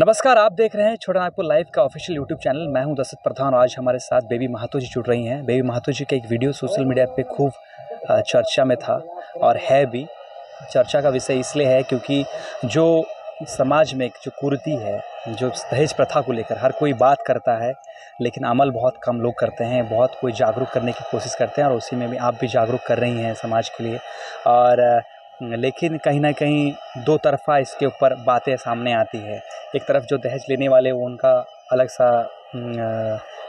नमस्कार आप देख रहे हैं छोटा नागपुर लाइव का ऑफिशियल यूट्यूब चैनल मैं हूं दशरथ प्रधान और आज हमारे साथ बेबी महातो जी जुड़ रही हैं बेबी महातो जी का एक वीडियो सोशल मीडिया पे खूब चर्चा में था और है भी चर्चा का विषय इसलिए है क्योंकि जो समाज में जो कुर्ति है जो दहेज प्रथा को लेकर हर कोई बात करता है लेकिन अमल बहुत कम लोग करते हैं बहुत कोई जागरूक करने की कोशिश करते हैं और उसी में भी आप भी जागरूक कर रही हैं समाज के लिए और लेकिन कहीं ना कहीं दो तरफ़ा इसके ऊपर बातें सामने आती है एक तरफ जो दहेज लेने वाले वो उनका अलग सा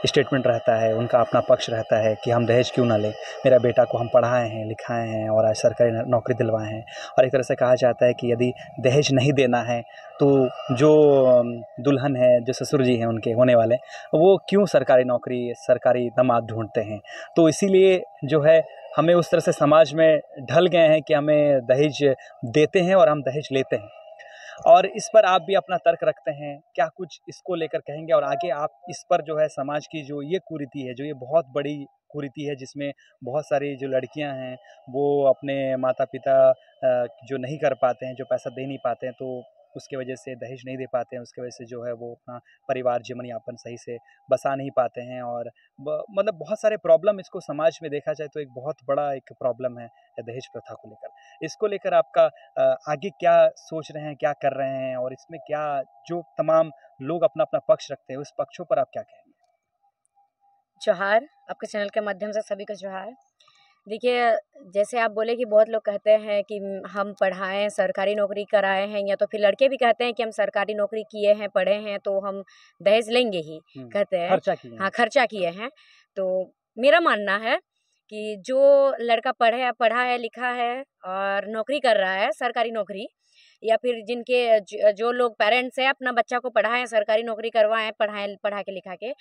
स्टेटमेंट रहता है उनका अपना पक्ष रहता है कि हम दहेज क्यों ना लें मेरा बेटा को हम पढ़ाए हैं लिखाए हैं और आज सरकारी नौकरी दिलवाए हैं और एक तरह से कहा जाता है कि यदि दहेज नहीं देना है तो जो दुल्हन है जो ससुर जी हैं उनके होने वाले वो क्यों सरकारी नौकरी सरकारी दमाद ढूंढते हैं तो इसीलिए जो है हमें उस तरह से समाज में ढल गए हैं कि हमें दहेज देते हैं और हम दहेज लेते हैं और इस पर आप भी अपना तर्क रखते हैं क्या कुछ इसको लेकर कहेंगे और आगे आप इस पर जो है समाज की जो ये कुरीति है जो ये बहुत बड़ी कुरीति है जिसमें बहुत सारी जो लड़कियां हैं वो अपने माता पिता जो नहीं कर पाते हैं जो पैसा दे नहीं पाते हैं तो उसके वजह से दहेज नहीं दे पाते हैं उसके वजह से जो है वो अपना परिवार जीवन यापन सही से बसा नहीं पाते हैं और मतलब बहुत सारे प्रॉब्लम इसको समाज में देखा जाए तो एक बहुत बड़ा एक प्रॉब्लम है दहेज प्रथा को लेकर इसको लेकर आपका आगे क्या सोच रहे हैं क्या कर रहे हैं और इसमें क्या जो तमाम लोग अपना अपना पक्ष रखते हैं उस पक्षों पर आप क्या कहेंगे जोहार आपके चैनल के माध्यम से सभी का जोहार देखिए जैसे आप बोले कि बहुत लोग कहते हैं कि हम पढ़ाएँ सरकारी नौकरी कराए हैं या तो फिर लड़के भी कहते हैं कि हम सरकारी नौकरी किए हैं पढ़े हैं तो हम दहेज लेंगे ही कहते हैं खर्चा किए हाँ खर्चा किए हैं तो मेरा मानना है कि जो लड़का पढ़े पढ़ा है लिखा है और नौकरी कर रहा है सरकारी नौकरी या फिर जिनके जो लोग पेरेंट्स हैं अपना बच्चा को पढ़ाएं सरकारी नौकरी करवाएं पढ़ाएं पढ़ा के लिखा के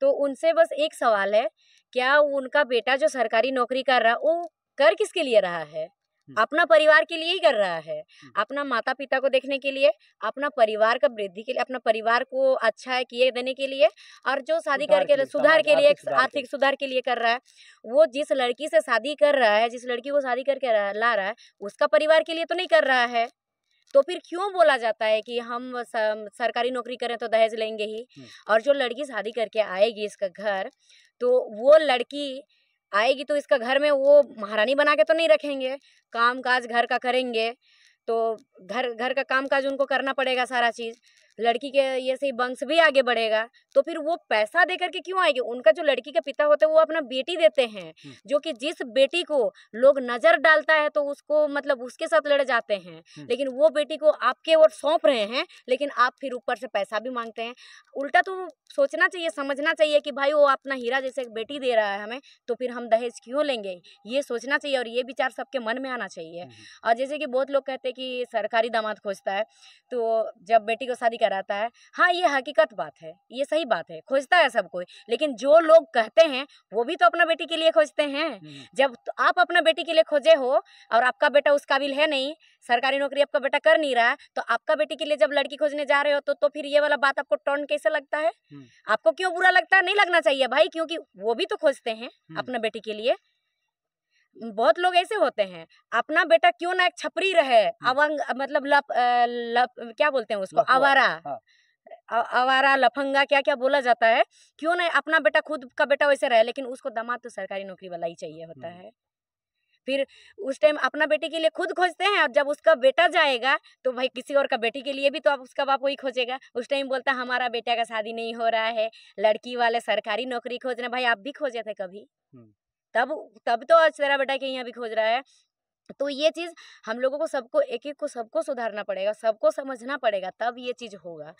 तो उनसे बस एक सवाल है क्या उनका बेटा जो सरकारी नौकरी कर रहा वो कर किसके लिए रहा है हम्म। अपना परिवार के लिए ही कर रहा है हम्म। अपना माता पिता को देखने के लिए अपना परिवार का वृद्धि के लिए अपना परिवार को अच्छा है किए देने के लिए और जो शादी करके सुधार के लिए आर्थिक सुधार के लिए कर रहा है वो जिस लड़की से शादी कर रहा है जिस लड़की को शादी करके ला रहा है उसका परिवार के लिए तो नहीं कर रहा है तो फिर क्यों बोला जाता है कि हम सरकारी नौकरी करें तो दहेज लेंगे ही और जो लड़की शादी करके आएगी इसका घर तो वो लड़की आएगी तो इसका घर में वो महारानी बना के तो नहीं रखेंगे काम काज घर का करेंगे तो घर घर का काम काज उनको करना पड़ेगा सारा चीज़ लड़की के ये सही वंश भी आगे बढ़ेगा तो फिर वो पैसा दे करके क्यों आएगी उनका जो लड़की का पिता होता है वो अपना बेटी देते हैं जो कि जिस बेटी को लोग नजर डालता है तो उसको मतलब उसके साथ लड़ जाते हैं लेकिन वो बेटी को आपके ओर सौंप रहे हैं लेकिन आप फिर ऊपर से पैसा भी मांगते हैं उल्टा तो सोचना चाहिए समझना चाहिए कि भाई वो अपना हीरा जैसे बेटी दे रहा है हमें तो फिर हम दहेज क्यों लेंगे ये सोचना चाहिए और ये विचार सबके मन में आना चाहिए और जैसे कि बहुत लोग कहते हैं कि सरकारी दामाद खोजता है तो जब बेटी को शादी कराता है हाँ ये हकीकत बात है ये सही बात है खोजता है सब कोई लेकिन जो लोग कहते हैं वो भी तो अपना बेटी के लिए खोजते हैं हम्म। जब तो आप अपना बेटी के लिए खोजे हो और आपका बेटा उस काबिल है नहीं सरकारी नौकरी आपका बेटा कर नहीं रहा है तो आपका बेटी के लिए जब लड़की खोजने जा रहे हो तो तो फिर ये वाला बात आपको टर्न कैसे लगता है हम्म। आपको क्यों बुरा लगता है नहीं लगना चाहिए भाई क्योंकि वो भी तो खोजते हैं हम्म। अपना बेटी के लिए बहुत लोग ऐसे होते हैं अपना बेटा क्यों ना एक छपरी रहे अवंग मतलब लप, लप क्या बोलते हैं उसको आवारा हाँ। आवारा लफंगा क्या क्या बोला जाता है क्यों ना अपना बेटा खुद का बेटा वैसे रहे लेकिन उसको दमा तो सरकारी नौकरी वाला ही चाहिए होता है फिर उस टाइम अपना बेटे के लिए खुद खोजते हैं और जब उसका बेटा जाएगा तो भाई किसी और का बेटी के लिए भी तो आप उसका बाप वही खोजेगा उस टाइम बोलता हमारा बेटा का शादी नहीं हो रहा है लड़की वाले सरकारी नौकरी खोज रहे भाई आप भी खोजे थे कभी तब तब तो तेरा बेटा कहीं अभी खोज रहा है तो ये चीज़ हम लोगों को सबको एक एक को सबको सुधारना पड़ेगा सबको समझना पड़ेगा तब ये चीज़ होगा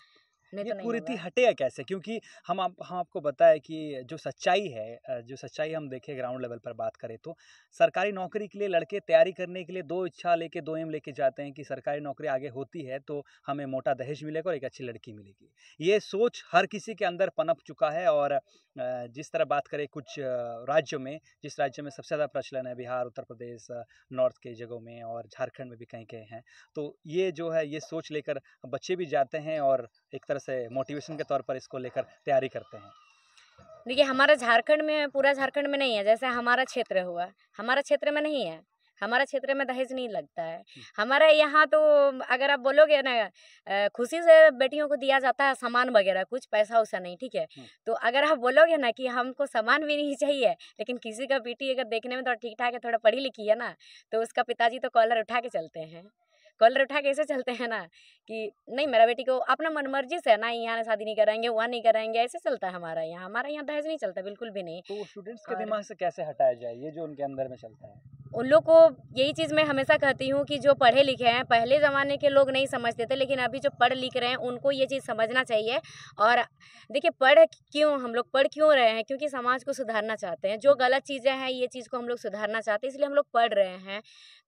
ये कुरीति तो हटेगा कैसे क्योंकि हम आप हम आपको बताए कि जो सच्चाई है जो सच्चाई हम देखें ग्राउंड लेवल पर बात करें तो सरकारी नौकरी के लिए लड़के तैयारी करने के लिए दो इच्छा लेके दो एम लेके जाते हैं कि सरकारी नौकरी आगे होती है तो हमें मोटा दहेज मिलेगा और एक अच्छी लड़की मिलेगी ये सोच हर किसी के अंदर पनप चुका है और जिस तरह बात करें कुछ राज्यों में जिस राज्य में सबसे ज़्यादा प्रचलन है बिहार उत्तर प्रदेश नॉर्थ के जगहों में और झारखंड में भी कहीं कहीं हैं तो ये जो है ये सोच लेकर बच्चे भी जाते हैं और एक तरह तरह से मोटिवेशन के तौर पर इसको लेकर तैयारी करते हैं देखिए हमारा झारखंड में पूरा झारखंड में नहीं है जैसे हमारा क्षेत्र हुआ हमारा क्षेत्र में नहीं है हमारा क्षेत्र में दहेज नहीं लगता है हम्म। हमारे यहाँ तो अगर आप बोलोगे ना खुशी से बेटियों को दिया जाता है सामान वगैरह कुछ पैसा वैसा नहीं ठीक है हम्म। तो अगर आप बोलोगे ना कि हमको सामान भी नहीं चाहिए लेकिन किसी का बेटी अगर देखने में थोड़ा ठीक ठाक है थोड़ा पढ़ी लिखी है ना तो उसका पिताजी तो कॉलर उठा के चलते हैं कॉलर उठा के ऐसे चलते हैं ना कि नहीं मेरा बेटी को अपना मन मर्जी से ना यहाँ शादी नहीं कराएंगे वहाँ नहीं कराएंगे ऐसे चलता है हमारा यहाँ हमारा यहाँ दहेज तो नहीं चलता बिल्कुल भी नहीं तो स्टूडेंट्स के दिमाग से कैसे हटाया जाए ये जो उनके अंदर में चलता है उन लोग को यही चीज़ मैं हमेशा कहती हूँ कि जो पढ़े लिखे हैं पहले ज़माने के लोग नहीं समझते थे लेकिन अभी जो पढ़ लिख रहे हैं उनको ये चीज़ समझना चाहिए और देखिए पढ़ क्यों हम लोग पढ़ क्यों रहे हैं क्योंकि समाज को सुधारना चाहते हैं जो गलत चीज़ें हैं ये चीज़ को हम लोग सुधारना चाहते हैं इसलिए हम लोग पढ़ रहे हैं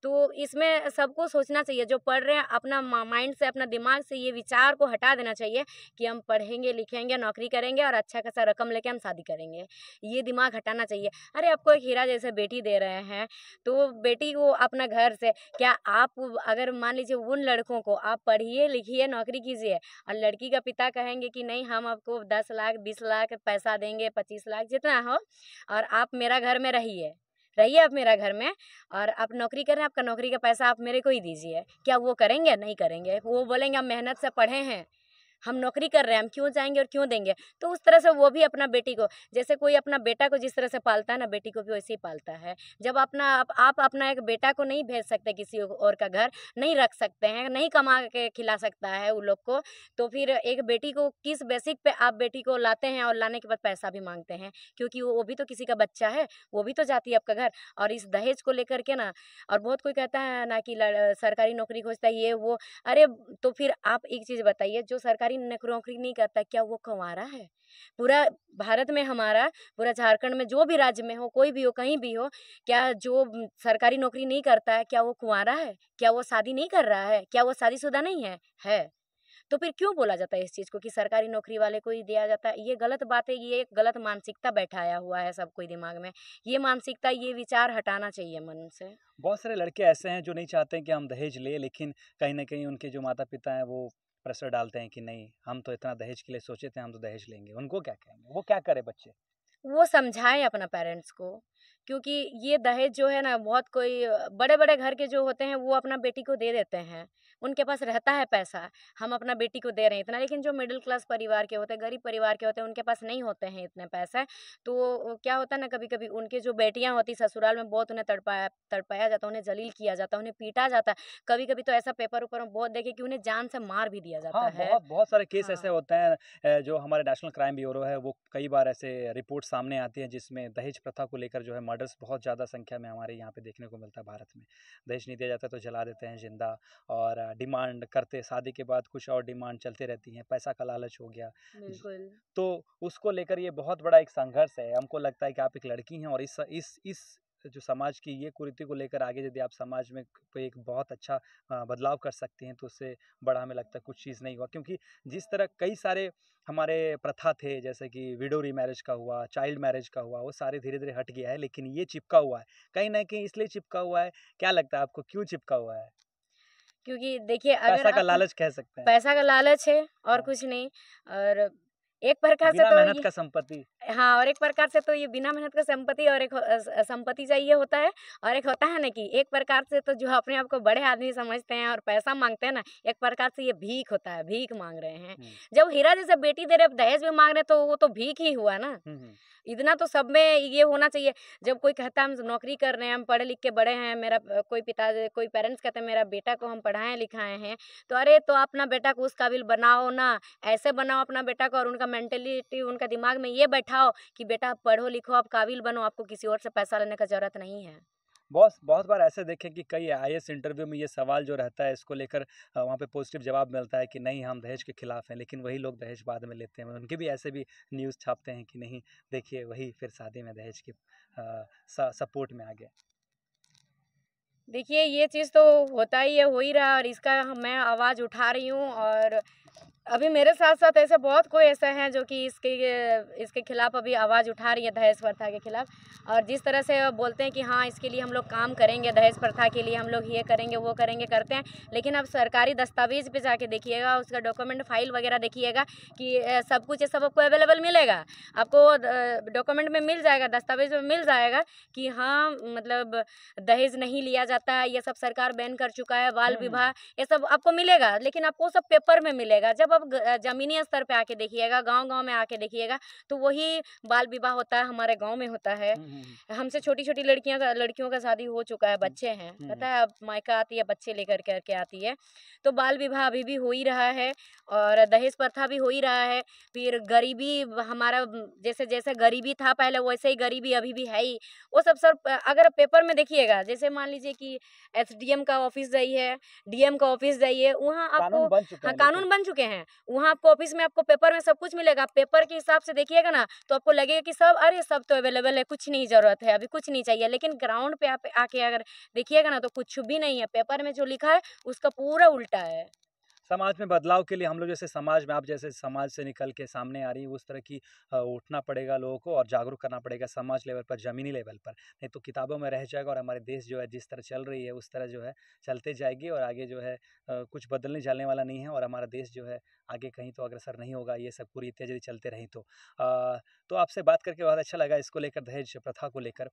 तो इसमें सबको सोचना चाहिए जो पढ़ रहे हैं अपना माइंड से अपना दिमाग से ये विचार को हटा देना चाहिए कि हम पढ़ेंगे लिखेंगे नौकरी करेंगे और अच्छा खासा रकम लेके हम शादी करेंगे ये दिमाग हटाना चाहिए अरे आपको एक हीरा जैसे बेटी दे रहे हैं तो वो बेटी को अपना घर से क्या आप अगर मान लीजिए उन लड़कों को आप पढ़िए लिखिए नौकरी कीजिए और लड़की का पिता कहेंगे कि नहीं हम आपको दस लाख बीस लाख पैसा देंगे पच्चीस लाख जितना हो और आप मेरा घर में रहिए रहिए आप मेरा घर में और आप नौकरी कर रहे हैं आपका नौकरी का पैसा आप मेरे को ही दीजिए क्या वो करेंगे नहीं करेंगे वो बोलेंगे आप मेहनत से पढ़े हैं हम नौकरी कर रहे हैं हम क्यों जाएंगे और क्यों देंगे तो उस तरह से वो भी अपना बेटी को जैसे कोई अपना बेटा को जिस तरह से पालता है ना बेटी को भी वैसे ही पालता है जब अपना आप, आप अपना एक बेटा को नहीं भेज सकते किसी और का घर नहीं रख सकते हैं नहीं कमा के खिला सकता है उन लोग को तो फिर एक बेटी को किस बेसिक पे आप बेटी को लाते हैं और लाने के बाद पैसा भी मांगते हैं क्योंकि वो भी तो किसी का बच्चा है वो भी तो जाती है आपका घर और इस दहेज को लेकर के ना और बहुत कोई कहता है ना कि सरकारी नौकरी खोजता है ये वो अरे तो फिर आप एक चीज़ बताइए जो सरकारी कोई नौकरी नहीं करता क्या वो कंवारा है पूरा भारत में हमारा पूरा झारखंड में जो भी राज्य में हो कोई भी हो कहीं भी हो क्या जो सरकारी नौकरी नहीं करता है क्या वो कुंवारा है क्या वो शादी नहीं कर रहा है क्या वो शादीशुदा नहीं है है तो फिर क्यों बोला जाता है इस चीज़ को कि सरकारी नौकरी वाले को ही दिया जाता है ये गलत बात है ये एक गलत मानसिकता बैठाया हुआ है सबको दिमाग में ये मानसिकता ये विचार हटाना चाहिए मन से बहुत सारे लड़के ऐसे हैं जो नहीं चाहते कि हम दहेज लें लेकिन कहीं ना कहीं उनके जो माता पिता हैं वो प्रेशर डालते हैं कि नहीं हम तो इतना दहेज के लिए सोचे थे हम तो दहेज लेंगे उनको क्या कहेंगे वो क्या करे बच्चे वो समझाएं अपना पेरेंट्स को क्योंकि ये दहेज जो है ना बहुत कोई बड़े बड़े घर के जो होते हैं वो अपना बेटी को दे देते हैं उनके पास रहता है पैसा हम अपना बेटी को दे रहे हैं इतना लेकिन जो मिडिल क्लास परिवार के होते हैं गरीब परिवार के होते हैं उनके पास नहीं होते हैं इतने पैसे तो क्या होता है ना कभी कभी उनके जो बेटियाँ होती ससुराल में बहुत उन्हें तड़पाया तड़पाया जाता उन्हें जलील किया जाता उन्हें पीटा जाता कभी कभी तो ऐसा पेपर ऊपर में बहुत देखे कि उन्हें जान से मार भी दिया जाता हाँ, है बहुत, सारे केस ऐसे हाँ। होते हैं जो हमारे नेशनल क्राइम ब्यूरो है वो कई बार ऐसे रिपोर्ट सामने आती है जिसमें दहेज प्रथा को लेकर जो है मर्डर्स बहुत ज़्यादा संख्या में हमारे यहाँ पे देखने को मिलता है भारत में दहेज नहीं दिया जाता तो जला देते हैं जिंदा और डिमांड करते शादी के बाद कुछ और डिमांड चलते रहती हैं पैसा का लालच हो गया तो उसको लेकर ये बहुत बड़ा एक संघर्ष है हमको लगता है कि आप एक लड़की हैं और इस इस इस जो समाज की ये कुरीति को लेकर आगे यदि आप समाज में एक बहुत अच्छा बदलाव कर सकते हैं तो उससे बड़ा हमें लगता है कुछ चीज़ नहीं हुआ क्योंकि जिस तरह कई सारे हमारे प्रथा थे जैसे कि विडो री मैरिज का हुआ चाइल्ड मैरिज का हुआ वो सारे धीरे धीरे हट गया है लेकिन ये चिपका हुआ है कहीं ना कहीं इसलिए चिपका हुआ है क्या लगता है आपको क्यों चिपका हुआ है क्योंकि देखिए अगर पैसा का लालच कह सकते हैं पैसा का लालच है और हाँ। कुछ नहीं और एक प्रकार से तो मेहनत का संपत्ति हाँ और एक प्रकार से तो ये बिना मेहनत का संपत्ति और एक संपत्ति चाहिए होता है और एक होता है ना कि एक प्रकार से तो जो अपने आप को बड़े आदमी समझते हैं और पैसा मांगते हैं ना एक प्रकार से ये भीख होता है भीख मांग रहे हैं जब हीरा जैसे बेटी दे रहे दहेज भी मांग रहे तो वो तो भीख ही हुआ ना इतना तो सब में ये होना चाहिए जब कोई कहता है हम नौकरी कर रहे हैं हम पढ़े लिख के बड़े हैं मेरा कोई पिता कोई पेरेंट्स कहते हैं मेरा बेटा को हम पढ़ाएं लिखाए हैं तो अरे तो अपना बेटा को उस काबिल बनाओ ना ऐसे बनाओ अपना बेटा को और उनका मेंटेलिटी उनका दिमाग में ये बैठा समझाओ कि बेटा पढ़ो लिखो आप काबिल बनो आपको किसी और से पैसा लेने का ज़रूरत नहीं है बहुत बहुत बार ऐसे देखें कि कई आई इंटरव्यू में ये सवाल जो रहता है इसको लेकर वहाँ पे पॉजिटिव जवाब मिलता है कि नहीं हम दहेज के खिलाफ हैं लेकिन वही लोग दहेज बाद में लेते हैं उनके भी ऐसे भी न्यूज़ छापते हैं कि नहीं देखिए वही फिर शादी में दहेज के सपोर्ट में आ गया देखिए ये चीज़ तो होता ही है हो ही रहा और इसका मैं आवाज़ उठा रही हूँ और अभी मेरे साथ साथ ऐसे बहुत कोई ऐसे हैं जो कि इसके इसके खिलाफ अभी आवाज़ उठा रही है दहेज प्रथा के खिलाफ और जिस तरह से बोलते हैं कि हाँ इसके लिए हम लोग काम करेंगे दहेज प्रथा के लिए हम लोग ये करेंगे वो करेंगे करते हैं लेकिन अब सरकारी दस्तावेज पे जाके देखिएगा उसका डॉक्यूमेंट फाइल वगैरह देखिएगा कि सब कुछ ये सब आपको अवेलेबल मिलेगा आपको डॉक्यूमेंट में मिल जाएगा दस्तावेज में मिल जाएगा कि हाँ मतलब दहेज नहीं लिया जाता है ये सब सरकार बैन कर चुका है बाल हम्म। विवाह ये सब आपको मिलेगा लेकिन आपको सब पेपर में मिलेगा जब आप ज़मीनी स्तर पे आके देखिएगा गांव गांव में आके देखिएगा तो वही बाल विवाह होता है हमारे गांव में होता है हमसे छोटी छोटी लड़कियां का लड़कियों का शादी हो चुका है बच्चे हैं पता है अब मायका आती है बच्चे लेकर करके आती है तो बाल विवाह अभी भी हो ही रहा है और दहेज प्रथा भी हो ही रहा है फिर गरीबी हमारा जैसे जैसे गरीबी था पहले वैसे ही गरीबी अभी भी है ही वो सब सर अगर पेपर में देखिएगा जैसे मान लीजिए कि एस का ऑफिस जाइए डीएम का ऑफिस जाइए वहाँ आपको हाँ, कानून बन चुके हैं वहाँ आपको ऑफिस में आपको पेपर में सब कुछ मिलेगा पेपर के हिसाब से देखिएगा ना तो आपको लगेगा कि सब अरे सब तो अवेलेबल है कुछ नहीं ज़रूरत है अभी कुछ नहीं चाहिए लेकिन ग्राउंड पे आप आके अगर देखिएगा ना तो कुछ भी नहीं है पेपर में जो लिखा है उसका पूरा उल्टा है समाज में बदलाव के लिए हम लोग जैसे समाज में आप जैसे समाज से निकल के सामने आ रही है उस तरह की उठना पड़ेगा लोगों को और जागरूक करना पड़ेगा समाज लेवल पर ज़मीनी लेवल पर नहीं तो किताबों में रह जाएगा और हमारे देश जो है जिस तरह चल रही है उस तरह जो है चलते जाएगी और आगे जो है कुछ बदलने जाने वाला नहीं है और हमारा देश जो है आगे कहीं तो अग्रसर नहीं होगा ये सब पूरी इत्यादि चलते रहें तो।, तो आपसे बात करके बहुत अच्छा लगा इसको लेकर दहेज प्रथा को लेकर